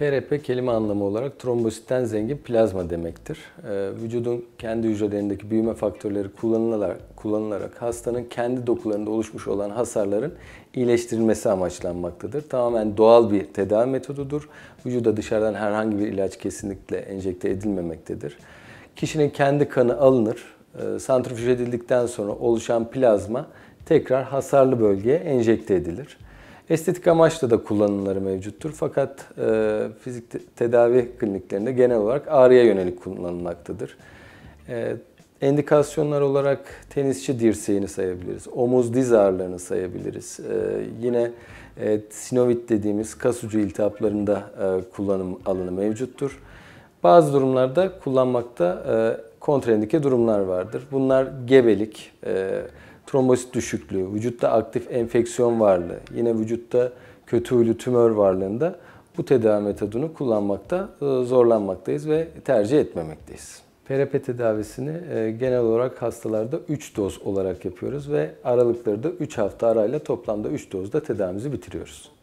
PRP kelime anlamı olarak trombositten zengin plazma demektir. Ee, vücudun kendi hücrelerindeki büyüme faktörleri kullanılarak, kullanılarak hastanın kendi dokularında oluşmuş olan hasarların iyileştirilmesi amaçlanmaktadır. Tamamen doğal bir tedavi metodudur. Vücuda dışarıdan herhangi bir ilaç kesinlikle enjekte edilmemektedir. Kişinin kendi kanı alınır. Ee, santrifüj edildikten sonra oluşan plazma tekrar hasarlı bölgeye enjekte edilir. Estetik amaçla da kullanımları mevcuttur. Fakat e, fizik te tedavi kliniklerinde genel olarak ağrıya yönelik kullanılmaktadır. E, endikasyonlar olarak tenisçi dirseğini sayabiliriz. Omuz diz ağrılarını sayabiliriz. E, yine e, sinovit dediğimiz kas ucu iltihaplarında e, kullanım alanı mevcuttur. Bazı durumlarda kullanmakta e, kontraindike durumlar vardır. Bunlar gebelik, e, trombosit düşüklüğü, vücutta aktif enfeksiyon varlığı, yine vücutta kötü huylu tümör varlığında bu tedavi metodunu kullanmakta e, zorlanmaktayız ve tercih etmemekteyiz. PRP tedavisini e, genel olarak hastalarda 3 doz olarak yapıyoruz ve aralıkları da 3 hafta arayla toplamda 3 dozda tedavimizi bitiriyoruz.